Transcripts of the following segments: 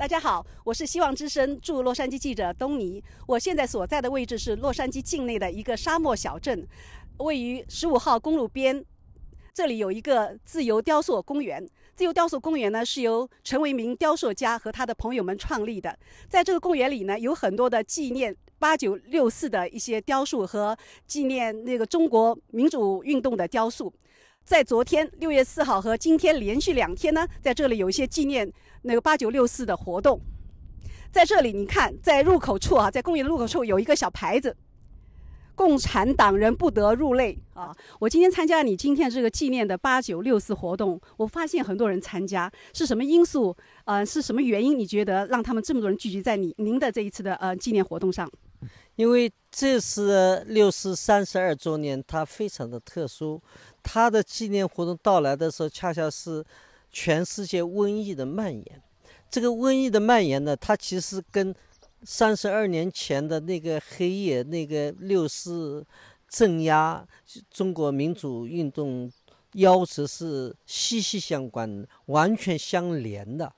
大家好，我是希望之声驻洛杉矶记者东尼。我现在所在的位置是洛杉矶境内的一个沙漠小镇，位于十五号公路边。这里有一个自由雕塑公园。自由雕塑公园呢，是由陈为民雕塑家和他的朋友们创立的。在这个公园里呢，有很多的纪念八九六四的一些雕塑和纪念那个中国民主运动的雕塑。在昨天六月四号和今天连续两天呢，在这里有一些纪念。那个八九六四的活动，在这里你看，在入口处啊，在园的入口处有一个小牌子，“共产党人不得入内”啊。我今天参加你今天这个纪念的八九六四活动，我发现很多人参加，是什么因素？呃，是什么原因？你觉得让他们这么多人聚集在你您的这一次的呃纪念活动上？因为这次六四三十二周年，它非常的特殊，它的纪念活动到来的时候，恰恰是。全世界瘟疫的蔓延，这个瘟疫的蔓延呢，它其实跟三十二年前的那个黑夜、那个六四镇压中国民主运动要求是息息相关的，完全相连的。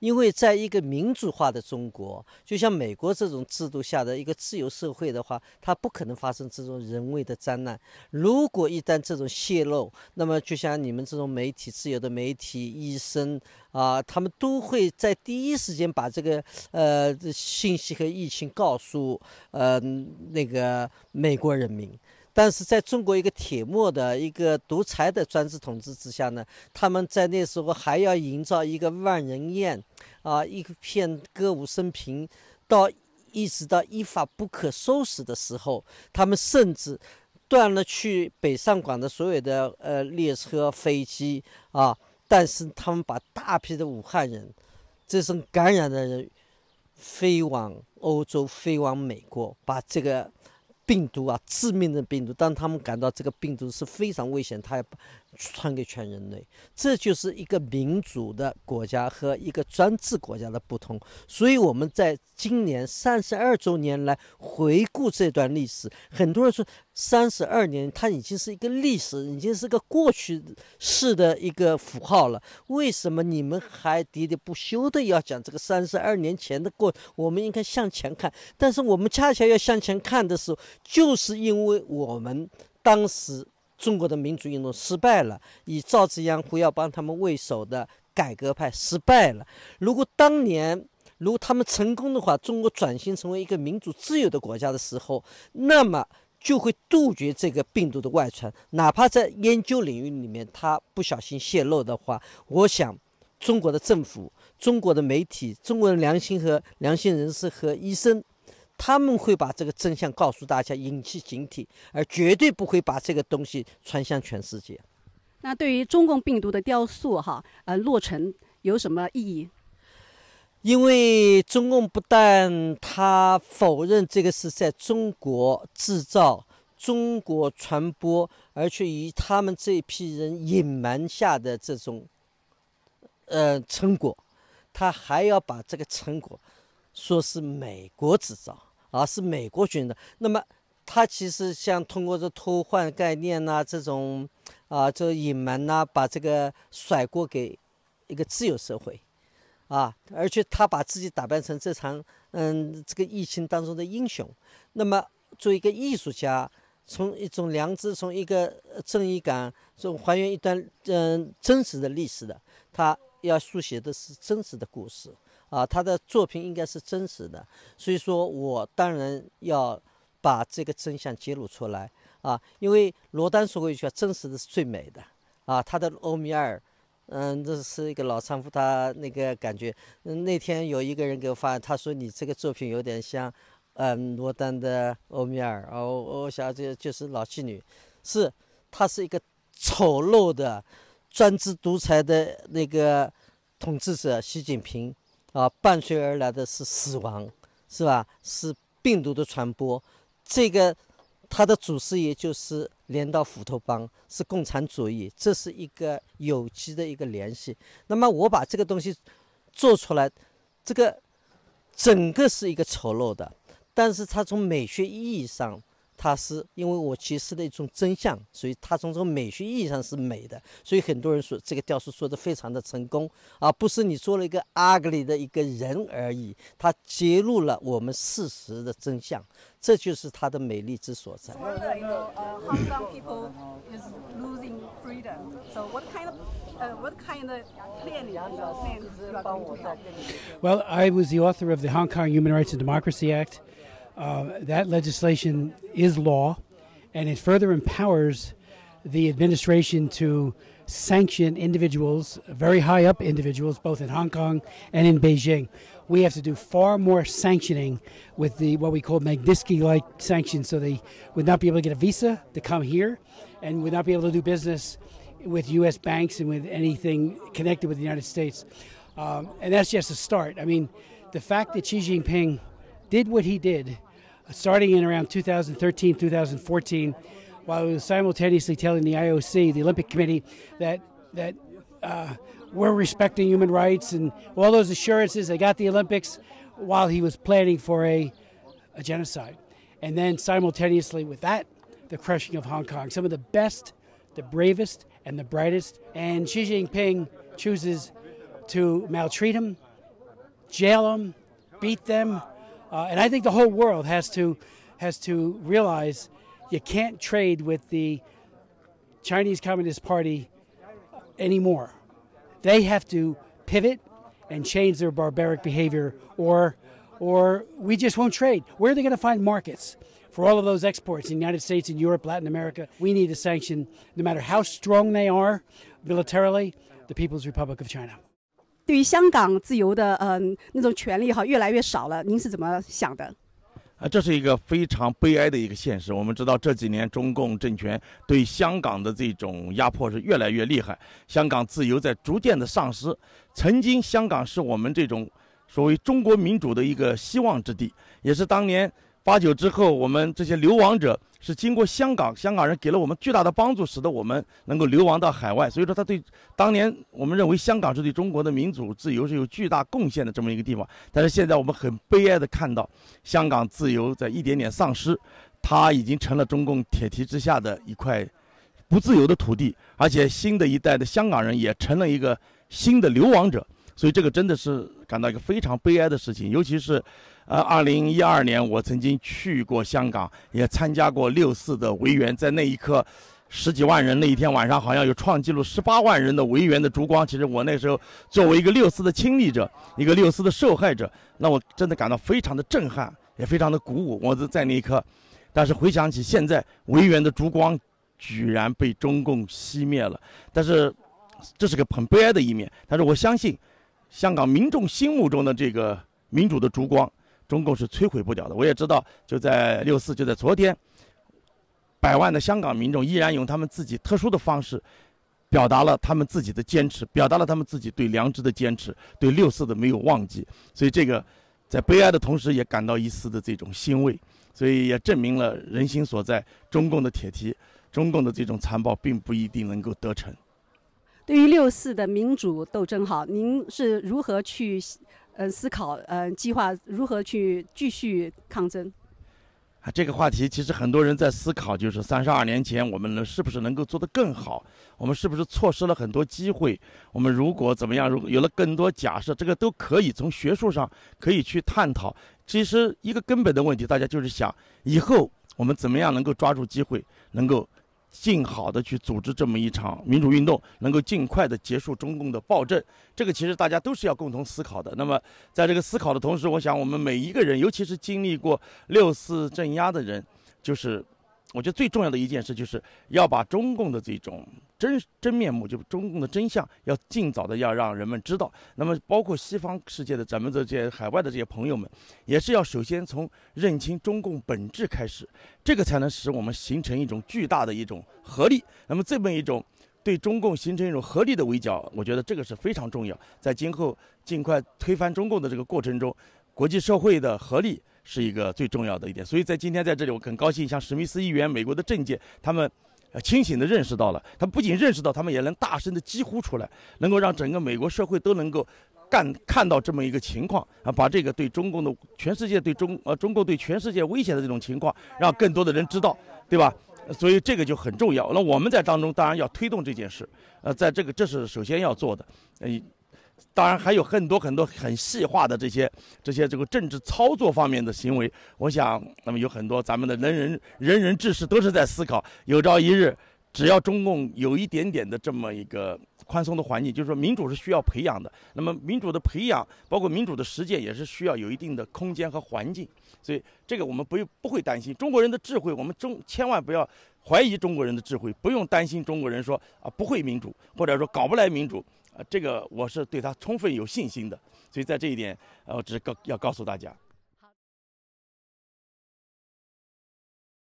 因为在一个民主化的中国，就像美国这种制度下的一个自由社会的话，它不可能发生这种人为的灾难。如果一旦这种泄露，那么就像你们这种媒体自由的媒体、医生啊，他们都会在第一时间把这个呃信息和疫情告诉呃那个美国人民。但是在中国一个铁幕的一个独裁的专制统治之下呢，他们在那时候还要营造一个万人宴，啊，一片歌舞升平，到一直到一发不可收拾的时候，他们甚至断了去北上广的所有的呃列车飞机啊，但是他们把大批的武汉人，这种感染的人，飞往欧洲，飞往美国，把这个。病毒啊，致命的病毒，但他们感到这个病毒是非常危险，他要。传给全人类，这就是一个民主的国家和一个专制国家的不同。所以我们在今年三十二周年来回顾这段历史，很多人说三十二年它已经是一个历史，已经是个过去式的一个符号了。为什么你们还喋喋不休的要讲这个三十二年前的过？我们应该向前看，但是我们恰恰要向前看的时候，就是因为我们当时。中国的民主运动失败了，以赵紫阳、胡耀邦他们为首的改革派失败了。如果当年如果他们成功的话，中国转型成为一个民主自由的国家的时候，那么就会杜绝这个病毒的外传。哪怕在研究领域里面它不小心泄露的话，我想中国的政府、中国的媒体、中国的良心和良心人士和医生。他们会把这个真相告诉大家，引起警惕，而绝对不会把这个东西传向全世界。那对于中共病毒的雕塑，哈，呃，落成有什么意义？因为中共不但他否认这个是在中国制造、中国传播，而且以他们这一批人隐瞒下的这种，呃，成果，他还要把这个成果说是美国制造。啊，是美国军的。那么，他其实像通过这偷换概念呐，这种啊，这隐瞒呐，把这个甩锅给一个自由社会，啊，而且他把自己打扮成这场嗯这个疫情当中的英雄。那么，作为一个艺术家，从一种良知，从一个正义感，从还原一段嗯真实的历史的，他要书写的是真实的故事。啊，他的作品应该是真实的，所以说我当然要把这个真相揭露出来啊！因为罗丹说过一句：“话：“真实的是最美的。”啊，他的《欧米尔》，嗯，这是一个老娼妇，他那个感觉。嗯，那天有一个人给我发，他说：“你这个作品有点像，嗯，罗丹的《欧米尔》哦，我想这就是老妓女，是，她是一个丑陋的专制独裁的那个统治者，习近平。啊，伴随而来的是死亡，是吧？是病毒的传播，这个它的祖师爷就是镰刀斧头帮，是共产主义，这是一个有机的一个联系。那么我把这个东西做出来，这个整个是一个丑陋的，但是它从美学意义上。它是因为我揭示的一种真相，所以它从这个美学意义上是美的。所以很多人说这个雕塑做的非常的成功，而不是你做了一个 ugly 的一个人而已。它揭露了我们事实的真相，这就是它的美丽之所在。Well, I was the author of the Hong Kong Human Rights and Democracy Act. Uh, that legislation is law, and it further empowers the administration to sanction individuals, very high up individuals, both in Hong Kong and in Beijing. We have to do far more sanctioning with the what we call Magnitsky-like sanctions, so they would not be able to get a visa to come here, and would not be able to do business with U.S. banks and with anything connected with the United States. Um, and that's just a start. I mean, the fact that Xi Jinping did what he did starting in around 2013, 2014, while he was simultaneously telling the IOC, the Olympic Committee, that that uh, we're respecting human rights and all those assurances. They got the Olympics while he was planning for a, a genocide. And then simultaneously with that, the crushing of Hong Kong. Some of the best, the bravest, and the brightest. And Xi Jinping chooses to maltreat them, jail them, beat them, uh, and I think the whole world has to has to realize you can't trade with the Chinese Communist Party anymore. They have to pivot and change their barbaric behavior, or or we just won't trade. Where are they going to find markets for all of those exports in the United States, in Europe, Latin America? We need to sanction, no matter how strong they are militarily, the People's Republic of China. 对于香港自由的呃那种权利哈，越来越少了。您是怎么想的？啊，这是一个非常悲哀的一个现实。我们知道这几年中共政权对香港的这种压迫是越来越厉害，香港自由在逐渐的丧失。曾经香港是我们这种所谓中国民主的一个希望之地，也是当年。八九之后，我们这些流亡者是经过香港，香港人给了我们巨大的帮助，使得我们能够流亡到海外。所以说，他对当年我们认为香港是对中国的民主自由是有巨大贡献的这么一个地方。但是现在我们很悲哀的看到，香港自由在一点点丧失，它已经成了中共铁蹄之下的一块不自由的土地。而且新的一代的香港人也成了一个新的流亡者。所以这个真的是感到一个非常悲哀的事情，尤其是，呃，二零一二年我曾经去过香港，也参加过六四的维园，在那一刻，十几万人那一天晚上好像有创纪录十八万人的维园的烛光，其实我那时候作为一个六四的亲历者，一个六四的受害者，那我真的感到非常的震撼，也非常的鼓舞。我是在那一刻，但是回想起现在维园的烛光，居然被中共熄灭了，但是这是个很悲哀的一面。但是我相信。香港民众心目中的这个民主的烛光，中共是摧毁不了的。我也知道，就在六四，就在昨天，百万的香港民众依然用他们自己特殊的方式，表达了他们自己的坚持，表达了他们自己对良知的坚持，对六四的没有忘记。所以，这个在悲哀的同时，也感到一丝的这种欣慰。所以，也证明了人心所在，中共的铁蹄，中共的这种残暴，并不一定能够得逞。对于六四的民主斗争，哈，您是如何去呃思考呃计划如何去继续抗争？啊，这个话题其实很多人在思考，就是三十二年前我们能是不是能够做得更好？我们是不是错失了很多机会？我们如果怎么样，如果有了更多假设，这个都可以从学术上可以去探讨。其实一个根本的问题，大家就是想以后我们怎么样能够抓住机会，能够。尽好的去组织这么一场民主运动，能够尽快的结束中共的暴政，这个其实大家都是要共同思考的。那么，在这个思考的同时，我想我们每一个人，尤其是经历过六四镇压的人，就是。我觉得最重要的一件事就是要把中共的这种真真面目，就中共的真相，要尽早的要让人们知道。那么，包括西方世界的咱们这些海外的这些朋友们，也是要首先从认清中共本质开始，这个才能使我们形成一种巨大的一种合力。那么，这么一种对中共形成一种合力的围剿，我觉得这个是非常重要，在今后尽快推翻中共的这个过程中，国际社会的合力。是一个最重要的一点，所以在今天在这里，我很高兴，像史密斯议员、美国的政界，他们清醒的认识到了，他不仅认识到，他们也能大声的疾呼出来，能够让整个美国社会都能够干看到这么一个情况啊，把这个对中共的全世界对中呃中共对全世界危险的这种情况，让更多的人知道，对吧？所以这个就很重要。那我们在当中当然要推动这件事，呃，在这个这是首先要做的，呃。当然还有很多很多很细化的这些这些这个政治操作方面的行为，我想那么有很多咱们的能人仁人志士都是在思考，有朝一日只要中共有一点点的这么一个宽松的环境，就是说民主是需要培养的，那么民主的培养包括民主的实践也是需要有一定的空间和环境，所以这个我们不不会担心中国人的智慧，我们中千万不要怀疑中国人的智慧，不用担心中国人说啊不会民主或者说搞不来民主。呃，这个我是对他充分有信心的，所以在这一点，呃，我只告要告诉大家。